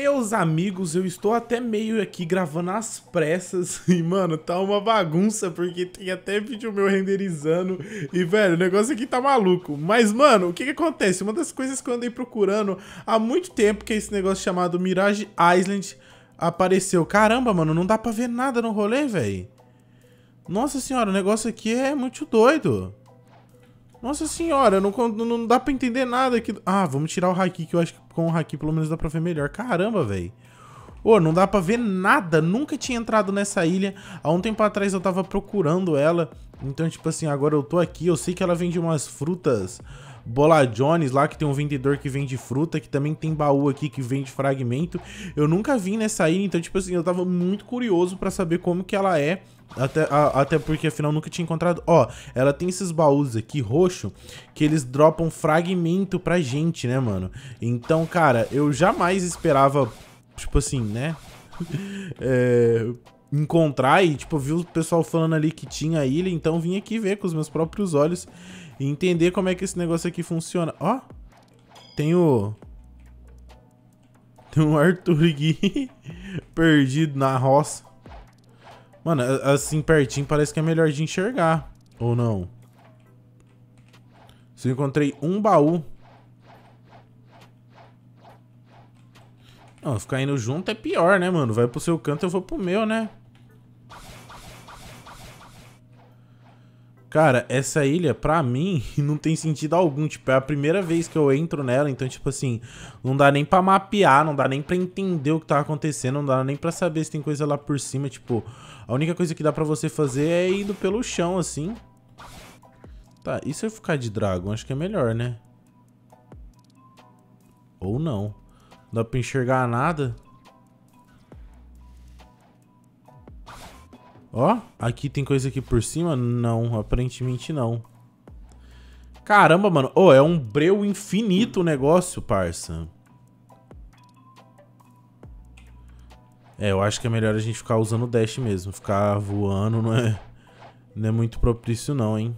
Meus amigos, eu estou até meio aqui gravando às pressas e, mano, tá uma bagunça porque tem até vídeo meu renderizando e, velho, o negócio aqui tá maluco. Mas, mano, o que que acontece? Uma das coisas que eu andei procurando há muito tempo que é esse negócio chamado Mirage Island apareceu. Caramba, mano, não dá pra ver nada no rolê, velho. Nossa senhora, o negócio aqui é muito doido. Nossa senhora, não, não dá pra entender nada aqui. Ah, vamos tirar o Haki, que eu acho que com o Haki pelo menos dá pra ver melhor. Caramba, velho. Ô, oh, não dá pra ver nada. Nunca tinha entrado nessa ilha. Há um tempo atrás eu tava procurando ela. Então, tipo assim, agora eu tô aqui. Eu sei que ela vende umas frutas Bola Jones lá, que tem um vendedor que vende fruta, que também tem baú aqui que vende fragmento. Eu nunca vim nessa ilha, então, tipo assim, eu tava muito curioso pra saber como que ela é. Até, a, até porque afinal nunca tinha encontrado. Ó, ela tem esses baús aqui roxo que eles dropam fragmento pra gente, né, mano? Então, cara, eu jamais esperava, tipo assim, né? é, encontrar e, tipo, vi o pessoal falando ali que tinha ilha, então vim aqui ver com os meus próprios olhos e entender como é que esse negócio aqui funciona. Ó, tem o... Tem um Arthur Gui perdido na roça. Mano, assim pertinho parece que é melhor de enxergar. Ou não? Se eu encontrei um baú. Não, ficar indo junto é pior, né, mano? Vai pro seu canto, eu vou pro meu, né? Cara, essa ilha, pra mim, não tem sentido algum. Tipo, é a primeira vez que eu entro nela, então, tipo assim, não dá nem pra mapear, não dá nem pra entender o que tá acontecendo, não dá nem pra saber se tem coisa lá por cima. Tipo, a única coisa que dá pra você fazer é indo pelo chão, assim. Tá, e se eu ficar de dragão? Acho que é melhor, né? Ou não. Não dá pra enxergar nada. Ó, aqui tem coisa aqui por cima? Não, aparentemente não. Caramba, mano. Ô, oh, é um breu infinito o negócio, parça. É, eu acho que é melhor a gente ficar usando o dash mesmo. Ficar voando não é, não é muito propício não, hein.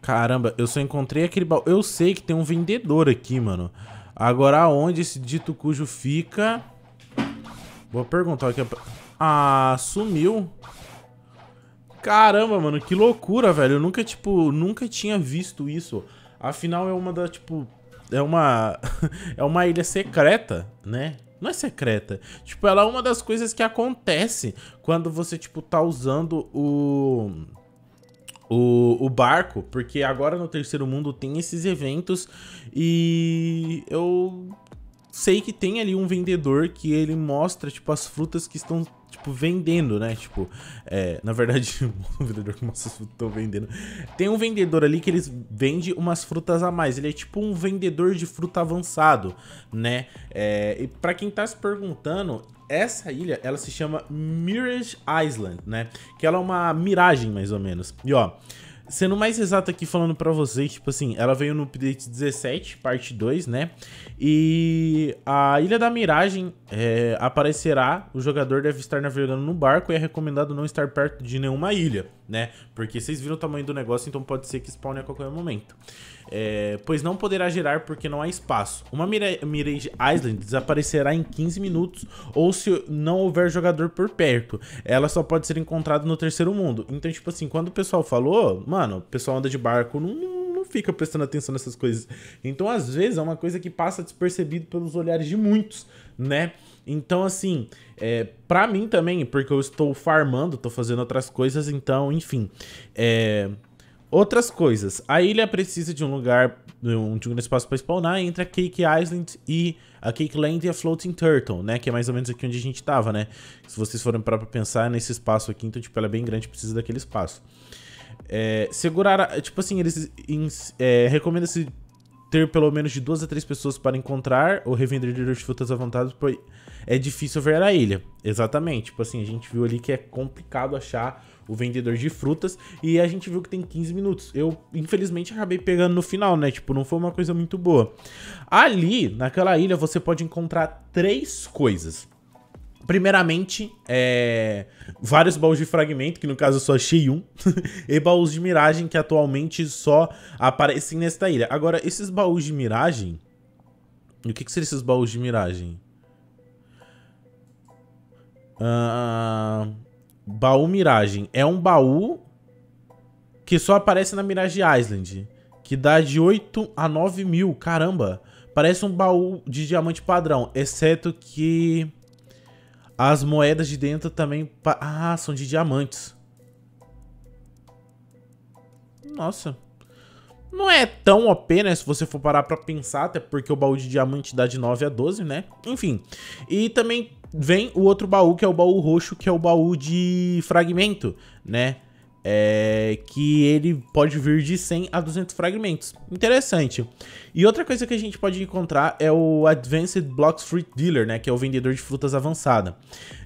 Caramba, eu só encontrei aquele baú. Eu sei que tem um vendedor aqui, mano. Agora, aonde esse dito cujo fica... Vou perguntar aqui. Ah, sumiu. Caramba, mano, que loucura, velho. Eu nunca, tipo, nunca tinha visto isso. Afinal, é uma da, tipo... É uma... é uma ilha secreta, né? Não é secreta. Tipo, ela é uma das coisas que acontece quando você, tipo, tá usando o... O, o, barco, porque agora no terceiro mundo tem esses eventos e eu sei que tem ali um vendedor que ele mostra, tipo, as frutas que estão, tipo, vendendo, né? Tipo, é, na verdade, o vendedor que mostra as frutas estão vendendo. Tem um vendedor ali que ele vende umas frutas a mais. Ele é tipo um vendedor de fruta avançado, né? É, e pra quem tá se perguntando, essa ilha, ela se chama Mirage Island, né? Que ela é uma miragem, mais ou menos. E ó, Sendo mais exato aqui falando para vocês, tipo assim, ela veio no update 17, parte 2, né? E a Ilha da Miragem é, aparecerá, o jogador deve estar navegando no barco e é recomendado não estar perto de nenhuma ilha né? Porque vocês viram o tamanho do negócio, então pode ser que spawne a qualquer momento. É, pois não poderá gerar porque não há espaço. Uma Mirage Island desaparecerá em 15 minutos ou se não houver jogador por perto. Ela só pode ser encontrada no terceiro mundo. Então, tipo assim, quando o pessoal falou, mano, o pessoal anda de barco, não fica prestando atenção nessas coisas. Então, às vezes, é uma coisa que passa despercebido pelos olhares de muitos, né? Então, assim, é, para mim também, porque eu estou farmando, estou fazendo outras coisas, então, enfim. É, outras coisas. A ilha precisa de um lugar, de um, de um espaço para spawnar entre a Cake Island e a Cake Land e a Floating Turtle, né? Que é mais ou menos aqui onde a gente tava, né? Se vocês forem para pensar nesse espaço aqui, então, tipo, ela é bem grande, precisa daquele espaço. É, segurar, a, tipo assim, eles é, recomenda-se ter pelo menos de duas a três pessoas para encontrar o revendedor de frutas vontade, pois é difícil ver a ilha. Exatamente. Tipo assim, a gente viu ali que é complicado achar o vendedor de frutas e a gente viu que tem 15 minutos. Eu, infelizmente, acabei pegando no final, né? Tipo, não foi uma coisa muito boa. Ali, naquela ilha, você pode encontrar três coisas. Primeiramente, é, vários baús de fragmento, que no caso eu só achei um, e baús de miragem que atualmente só aparecem nesta ilha. Agora, esses baús de miragem... O que, que seriam esses baús de miragem? Uh, baú miragem. É um baú que só aparece na Mirage Island, que dá de 8 a 9 mil, caramba! Parece um baú de diamante padrão, exceto que... As moedas de dentro também... Ah, são de diamantes. Nossa. Não é tão OP, né? Se você for parar pra pensar, até porque o baú de diamante dá de 9 a 12, né? Enfim. E também vem o outro baú, que é o baú roxo, que é o baú de fragmento, né? é, que ele pode vir de 100 a 200 fragmentos. Interessante. E outra coisa que a gente pode encontrar é o Advanced Blocks Fruit Dealer, né, que é o vendedor de frutas avançada.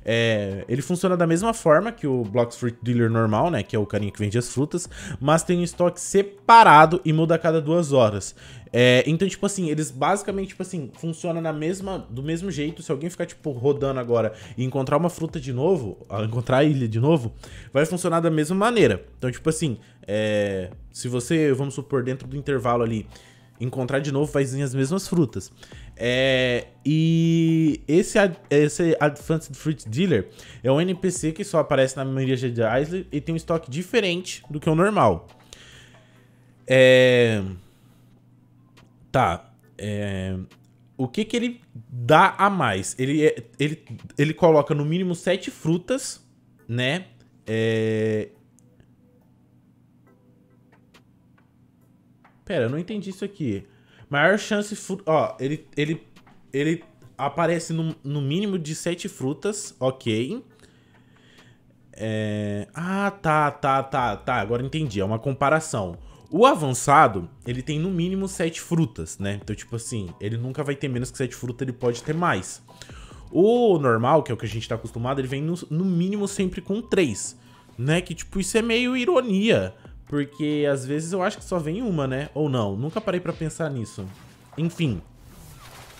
É, ele funciona da mesma forma que o Blocks Fruit Dealer normal, né? Que é o carinha que vende as frutas, mas tem um estoque separado e muda a cada duas horas. É, então, tipo assim, eles basicamente, tipo assim, funciona na mesma, do mesmo jeito. Se alguém ficar, tipo, rodando agora e encontrar uma fruta de novo, encontrar a ilha de novo, vai funcionar da mesma maneira. Então, tipo assim, é, se você, vamos supor, dentro do intervalo ali, encontrar de novo, faz as mesmas frutas. É, e esse, esse Advanced Fruit Dealer é um NPC que só aparece na maioria de Isley e tem um estoque diferente do que o normal. É... Tá. É... O que que ele dá a mais? Ele, é, ele, ele coloca no mínimo sete frutas, né? É... Pera, eu não entendi isso aqui. Maior chance. Ó, ele, ele, ele aparece no, no mínimo de sete frutas, ok. É... Ah, tá, tá, tá, tá. Agora entendi. É uma comparação. O avançado, ele tem no mínimo sete frutas, né? Então, tipo assim, ele nunca vai ter menos que sete frutas, ele pode ter mais. O normal, que é o que a gente tá acostumado, ele vem no, no mínimo sempre com três, né? Que, tipo, isso é meio ironia porque às vezes eu acho que só vem uma, né? Ou não. Nunca parei pra pensar nisso. Enfim.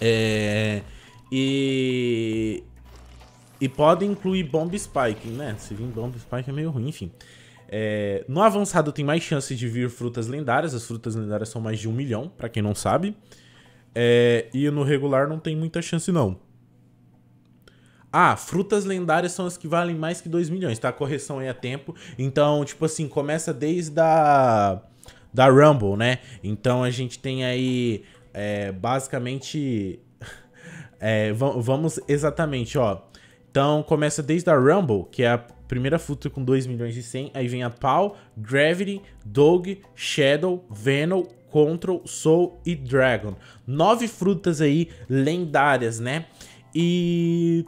É... E... E pode incluir Bomb Spike, né? Se vir Bomb Spike é meio ruim, enfim. É... No avançado tem mais chance de vir frutas lendárias. As frutas lendárias são mais de um milhão, pra quem não sabe. É... E no regular não tem muita chance, não. Ah, frutas lendárias são as que valem mais que 2 milhões, tá? A correção aí a é tempo. Então, tipo assim, começa desde a. Da Rumble, né? Então a gente tem aí. É, basicamente. É, vamos exatamente, ó. Então começa desde a Rumble, que é a primeira fruta com 2 milhões e 100. Aí vem a Pau, Gravity, Dog, Shadow, Venom, Control, Soul e Dragon. Nove frutas aí lendárias, né? E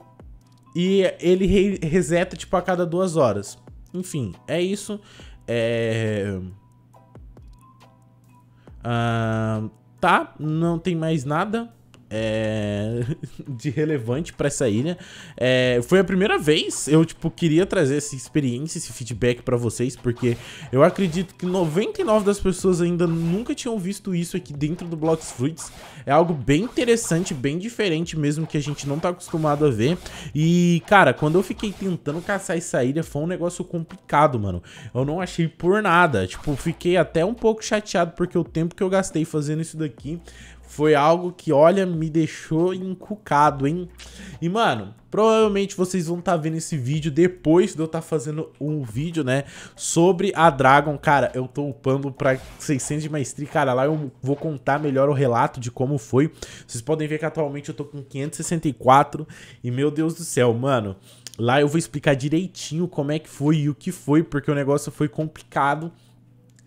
e ele re reseta, tipo, a cada duas horas. Enfim, é isso. É... Ah, tá, não tem mais nada é, de relevante para essa ilha. É, foi a primeira vez eu tipo queria trazer essa experiência, esse feedback para vocês, porque eu acredito que 99 das pessoas ainda nunca tinham visto isso aqui dentro do Blocks Fruits. É algo bem interessante, bem diferente mesmo que a gente não tá acostumado a ver. E cara, quando eu fiquei tentando caçar essa ilha, foi um negócio complicado, mano. Eu não achei por nada. Tipo, fiquei até um pouco chateado porque o tempo que eu gastei fazendo isso daqui foi algo que, olha, me deixou encucado, hein? E, mano, provavelmente vocês vão estar tá vendo esse vídeo depois de eu estar tá fazendo um vídeo, né? Sobre a Dragon. Cara, eu tô upando pra 600 de maestria, cara. Lá eu vou contar melhor o relato de como foi. Vocês podem ver que atualmente eu tô com 564. E, meu Deus do céu, mano... Lá eu vou explicar direitinho como é que foi e o que foi, porque o negócio foi complicado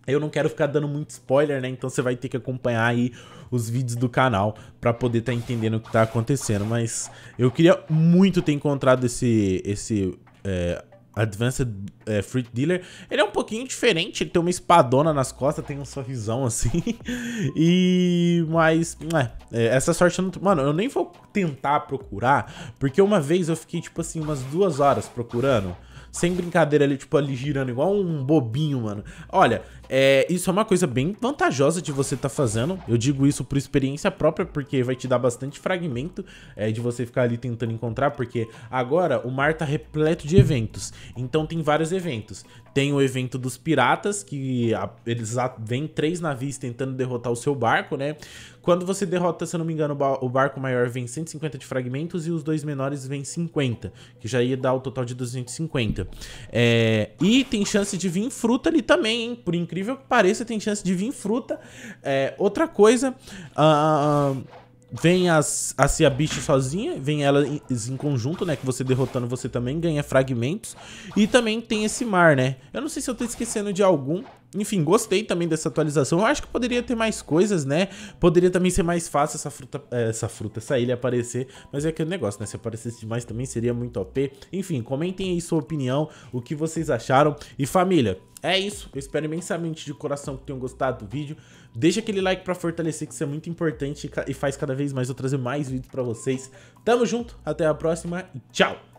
eu não quero ficar dando muito spoiler, né? Então você vai ter que acompanhar aí os vídeos do canal para poder estar tá entendendo o que tá acontecendo. Mas eu queria muito ter encontrado esse, esse é, Advanced é, Fruit Dealer. Ele é um pouquinho diferente, ele tem uma espadona nas costas, tem um sorrisão assim. e. Mas. É, é, essa sorte eu não. Mano, eu nem vou tentar procurar, porque uma vez eu fiquei, tipo assim, umas duas horas procurando. Sem brincadeira, ele, tipo, ali girando igual um bobinho, mano. Olha, é, isso é uma coisa bem vantajosa de você estar tá fazendo. Eu digo isso por experiência própria, porque vai te dar bastante fragmento é, de você ficar ali tentando encontrar, porque agora o mar tá repleto de eventos. Então tem vários eventos. Tem o evento dos piratas, que a, eles vêm três navios tentando derrotar o seu barco, né? Quando você derrota, se eu não me engano, o barco maior vem 150 de fragmentos e os dois menores vêm 50, que já ia dar o total de 250. É, e tem chance de vir fruta ali também, hein? Por incrível incrível que pareça, tem chance de vir fruta. É, outra coisa, uh, vem as, a Cia bicho sozinha, vem elas em, em, conjunto, né? Que você derrotando, você também ganha fragmentos. E também tem esse mar, né? Eu não sei se eu tô esquecendo de algum. Enfim, gostei também dessa atualização. Eu acho que poderia ter mais coisas, né? Poderia também ser mais fácil essa fruta, é, essa fruta, essa ilha aparecer. Mas é aquele negócio, né? Se aparecesse demais também seria muito OP. Enfim, comentem aí sua opinião, o que vocês acharam. E família, é isso, eu espero imensamente de coração que tenham gostado do vídeo. Deixa aquele like pra fortalecer, que isso é muito importante e faz cada vez mais eu trazer mais vídeos pra vocês. Tamo junto, até a próxima e tchau!